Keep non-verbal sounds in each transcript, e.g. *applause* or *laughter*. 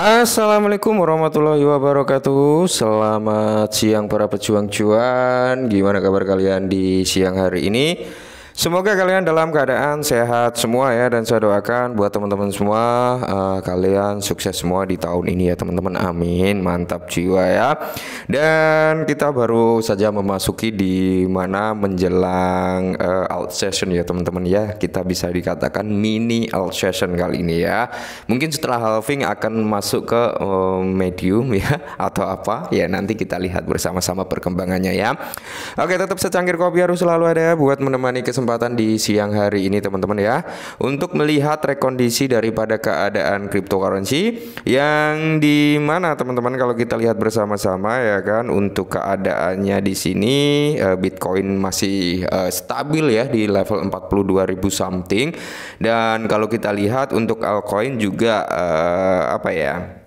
Assalamualaikum warahmatullahi wabarakatuh Selamat siang para pejuang cuan Gimana kabar kalian di siang hari ini Semoga kalian dalam keadaan sehat semua ya dan saya doakan buat teman-teman semua uh, kalian sukses semua di tahun ini ya teman-teman. Amin. Mantap jiwa ya. Dan kita baru saja memasuki di mana menjelang uh, out session ya teman-teman ya. Kita bisa dikatakan mini out session kali ini ya. Mungkin setelah halving akan masuk ke uh, medium ya *laughs* atau apa ya nanti kita lihat bersama-sama perkembangannya ya. Oke, tetap secangkir kopi harus selalu ada ya buat menemani kesempatan kesempatan di siang hari ini teman-teman ya untuk melihat rekondisi daripada keadaan cryptocurrency yang di mana teman-teman kalau kita lihat bersama-sama ya kan untuk keadaannya di sini eh, Bitcoin masih eh, stabil ya di level 42.000 something dan kalau kita lihat untuk altcoin juga eh, apa ya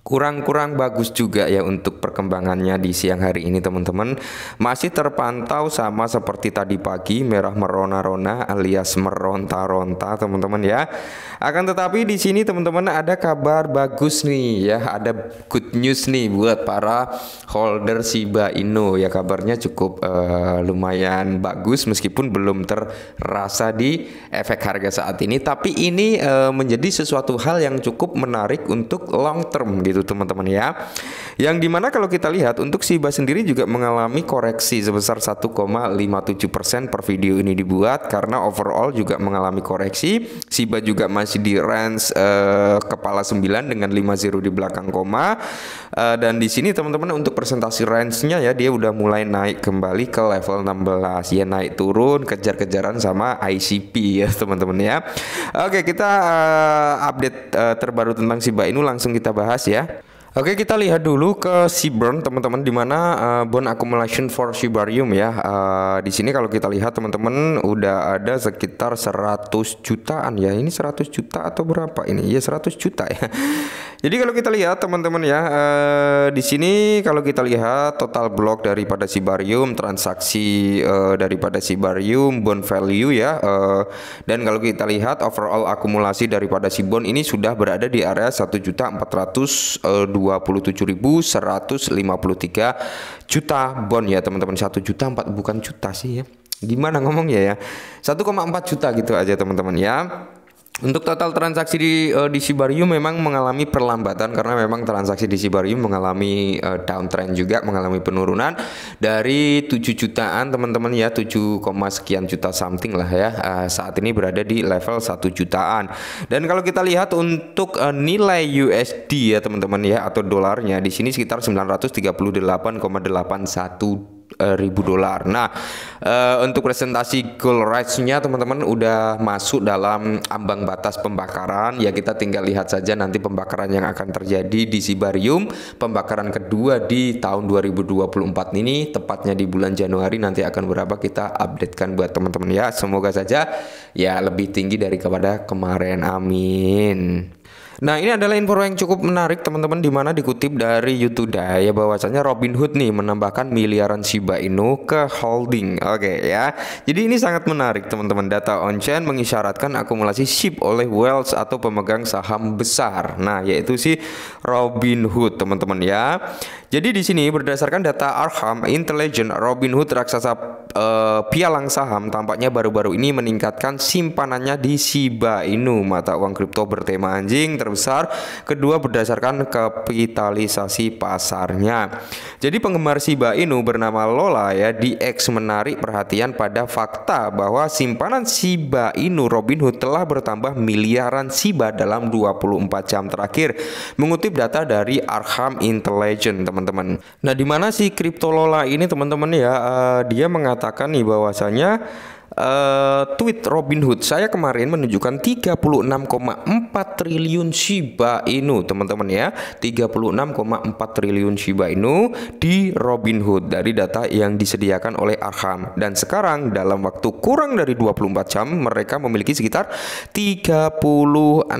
kurang-kurang bagus juga ya untuk perkembangannya di siang hari ini teman-teman masih terpantau sama seperti tadi pagi merah merona-rona alias meronta-ronta teman-teman ya akan tetapi di sini teman-teman ada kabar bagus nih ya ada good news nih buat para holder Shiba Inu ya kabarnya cukup uh, lumayan bagus meskipun belum terasa di efek harga saat ini tapi ini uh, menjadi sesuatu hal yang cukup menarik untuk long term gitu teman-teman ya. Yang dimana kalau kita lihat untuk Shiba sendiri juga mengalami koreksi sebesar 1,57% per video ini dibuat karena overall juga mengalami koreksi. Shiba juga masih di range uh, kepala 9 dengan 50 di belakang koma. Uh, dan di sini teman-teman untuk presentasi range-nya ya dia udah mulai naik kembali ke level 16 ya naik turun kejar-kejaran sama ICP ya teman-teman ya. Oke, kita uh, update uh, terbaru tentang Shiba Inu langsung kita bahas ya. Oke kita lihat dulu ke Seaburn teman-teman di mana uh, eh, bond accumulation for Sibarium ya. Uh, di sini kalau kita lihat teman-teman udah ada sekitar 100 jutaan ya. Ini 100 juta atau berapa ini? Ya 100 juta ya. *laughs* Jadi kalau kita lihat teman-teman ya uh, di sini kalau kita lihat total blok daripada Sibarium, transaksi uh, daripada Sibarium, bond value ya. Uh, dan kalau kita lihat overall akumulasi daripada Sibon ini sudah berada di area uh, 27.153 juta bond ya teman-teman 1 juta 4 bukan juta sih ya gimana ngomong ya ya 1,4 juta gitu aja teman-teman ya untuk total transaksi di uh, di Sibarium memang mengalami perlambatan karena memang transaksi di Sibarium mengalami uh, downtrend juga mengalami penurunan dari 7 jutaan teman-teman ya 7, sekian juta something lah ya uh, saat ini berada di level 1 jutaan. Dan kalau kita lihat untuk uh, nilai USD ya teman-teman ya atau dolarnya di sini sekitar 938,81 Eh, ribu dolar. Nah, uh, untuk presentasi gold rights-nya teman-teman udah masuk dalam ambang batas pembakaran. Ya kita tinggal lihat saja nanti pembakaran yang akan terjadi di Sibarium, pembakaran kedua di tahun 2024 ini tepatnya di bulan Januari nanti akan berapa kita updatekan buat teman-teman ya. Semoga saja ya lebih tinggi daripada kemarin. Amin. Nah, ini adalah info yang cukup menarik teman-teman di mana dikutip dari Youtube Daya bahwasannya Robin Hood nih menambahkan miliaran Shiba Inu ke holding. Oke okay, ya. Jadi ini sangat menarik teman-teman. Data on-chain mengisyaratkan akumulasi SHIB oleh Wells atau pemegang saham besar. Nah, yaitu si Robin Hood teman-teman ya. Jadi di sini berdasarkan data Arkham Intelligence Robin Hood raksasa uh, eh, pialang saham tampaknya baru-baru ini meningkatkan simpanannya di Shiba Inu, mata uang kripto bertema anjing terbesar kedua berdasarkan kapitalisasi pasarnya. Jadi penggemar Shiba Inu bernama Lola ya di X menarik perhatian pada fakta bahwa simpanan Shiba Inu Robinhood telah bertambah miliaran Shiba dalam 24 jam terakhir mengutip data dari Arkham Intelligence teman-teman. Nah, di mana si kripto Lola ini teman-teman ya uh, dia mengatakan mengatakan nih bahwasanya Uh, tweet Robin Hood saya kemarin menunjukkan 36,4 triliun Shiba Inu teman-teman ya 36,4 triliun Shiba Inu di Robin Hood dari data yang disediakan oleh Arham dan sekarang dalam waktu kurang dari 24 jam mereka memiliki sekitar 36,6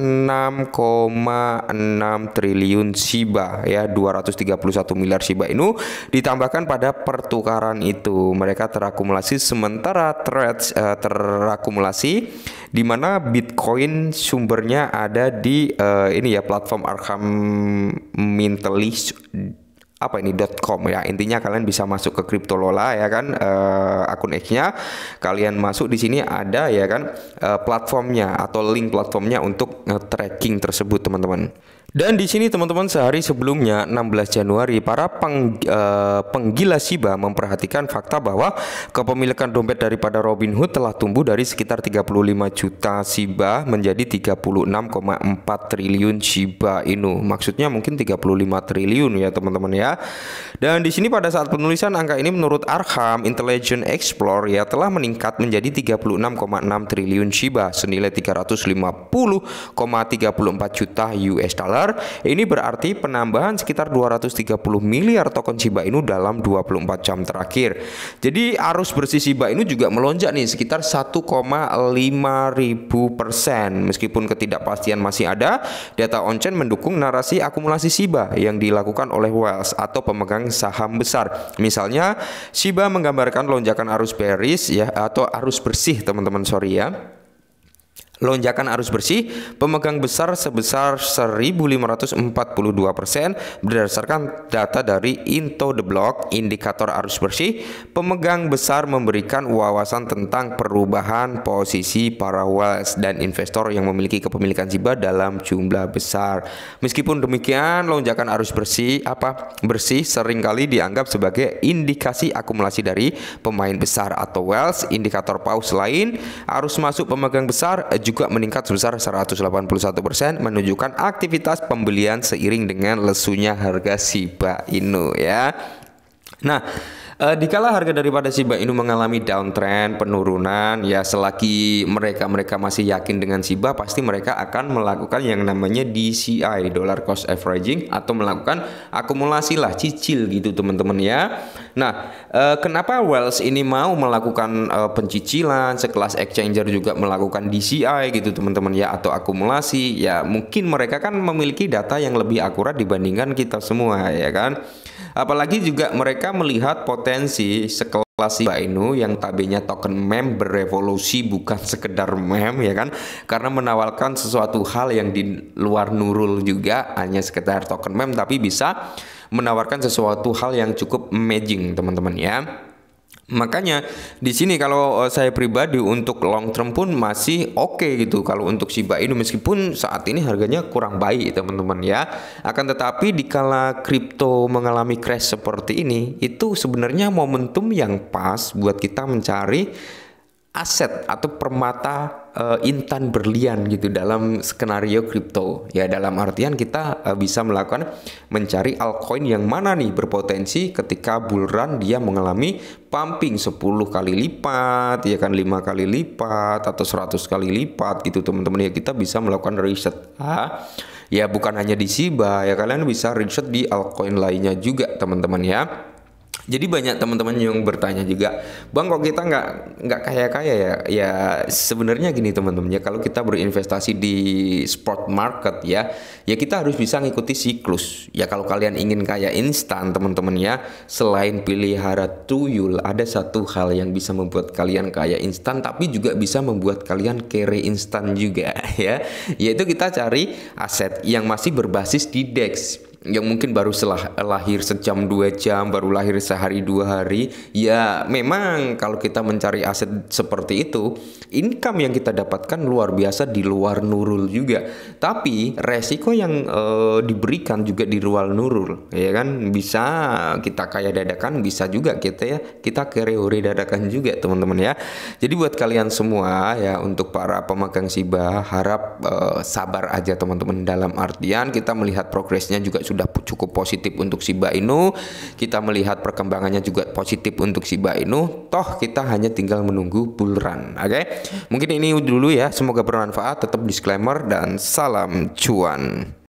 triliun Shiba ya 231 miliar Shiba Inu ditambahkan pada pertukaran itu mereka terakumulasi sementara trade uh, terakumulasi di mana Bitcoin sumbernya ada di uh, ini ya platform Arkham Mintelis apa ini .com ya intinya kalian bisa masuk ke crypto lola ya kan uh, akun X-nya kalian masuk di sini ada ya kan uh, platformnya atau link platformnya untuk uh, tracking tersebut teman-teman. Dan di sini teman-teman sehari sebelumnya 16 Januari para peng, e, penggila siba memperhatikan fakta bahwa kepemilikan dompet daripada Robin Hood telah tumbuh dari sekitar 35 juta siba menjadi 36,4 triliun siba Inu. Maksudnya mungkin 35 triliun ya teman-teman ya. Dan di sini pada saat penulisan angka ini menurut Arkham Intelligence Explorer ya telah meningkat menjadi 36,6 triliun siba senilai 350,34 juta US dollar dolar, ini berarti penambahan sekitar 230 miliar token Shiba Inu dalam 24 jam terakhir. Jadi arus bersih Shiba Inu juga melonjak nih sekitar 1,5 ribu persen. Meskipun ketidakpastian masih ada, data on-chain mendukung narasi akumulasi Shiba yang dilakukan oleh Wells atau pemegang saham besar. Misalnya, Shiba menggambarkan lonjakan arus bearish ya atau arus bersih teman-teman sorry ya lonjakan arus bersih pemegang besar sebesar 1542% persen berdasarkan data dari Into the Block indikator arus bersih pemegang besar memberikan wawasan tentang perubahan posisi para wealth dan investor yang memiliki kepemilikan ziba dalam jumlah besar meskipun demikian lonjakan arus bersih apa bersih seringkali dianggap sebagai indikasi akumulasi dari pemain besar atau wealth indikator paus lain arus masuk pemegang besar juga meningkat sebesar 181% menunjukkan aktivitas pembelian seiring dengan lesunya harga Shiba Inu ya. Nah, Uh, dikala harga daripada Shiba Inu mengalami downtrend, penurunan, ya selagi mereka-mereka masih yakin dengan Shiba, pasti mereka akan melakukan yang namanya DCI, dollar cost averaging, atau melakukan akumulasi lah, cicil gitu teman-teman ya. Nah, uh, kenapa Wells ini mau melakukan uh, pencicilan, sekelas exchanger juga melakukan DCI gitu teman-teman ya, atau akumulasi, ya mungkin mereka kan memiliki data yang lebih akurat dibandingkan kita semua ya kan. Apalagi juga mereka melihat potensi sekelas si Inu yang tabenya token mem berevolusi bukan sekedar mem ya kan karena menawarkan sesuatu hal yang di luar Nurul juga hanya sekedar token mem tapi bisa menawarkan sesuatu hal yang cukup amazing teman-teman ya Makanya di sini kalau eh, saya pribadi untuk long term pun masih oke okay gitu kalau untuk Shiba Inu meskipun saat ini harganya kurang baik teman-teman ya. Akan tetapi dikala kripto mengalami crash seperti ini itu sebenarnya momentum yang pas buat kita mencari aset atau permata e, intan berlian gitu dalam skenario kripto. Ya dalam artian kita e, bisa melakukan mencari altcoin yang mana nih berpotensi ketika bull run dia mengalami pumping 10 kali lipat, ya kan 5 kali lipat atau 100 kali lipat gitu teman-teman ya kita bisa melakukan riset. Ha? Ah, ya bukan hanya di Shiba ya kalian bisa riset di altcoin lainnya juga teman-teman ya. Jadi banyak teman-teman yang bertanya juga, bang kok kita nggak nggak kaya kaya ya? Ya sebenarnya gini teman-teman ya, kalau kita berinvestasi di spot market ya, ya kita harus bisa ngikuti siklus. Ya kalau kalian ingin kaya instan teman-teman ya, selain pelihara tuyul, ada satu hal yang bisa membuat kalian kaya instan, tapi juga bisa membuat kalian kere instan juga *laughs* ya, yaitu kita cari aset yang masih berbasis di DEX yang mungkin baru selah lahir sejam dua jam baru lahir sehari dua hari ya memang kalau kita mencari aset seperti itu income yang kita dapatkan luar biasa di luar nurul juga tapi resiko yang e, diberikan juga di luar nurul ya kan bisa kita kaya dadakan bisa juga kita ya kita kereori dadakan juga teman-teman ya jadi buat kalian semua ya untuk para pemegang siba harap e, sabar aja teman-teman dalam artian kita melihat progresnya juga sudah cukup positif untuk Shiba Inu. Kita melihat perkembangannya juga positif untuk Shiba Inu. Toh kita hanya tinggal menunggu bull run. Oke. Okay? Mungkin ini dulu ya. Semoga bermanfaat. Tetap disclaimer dan salam cuan.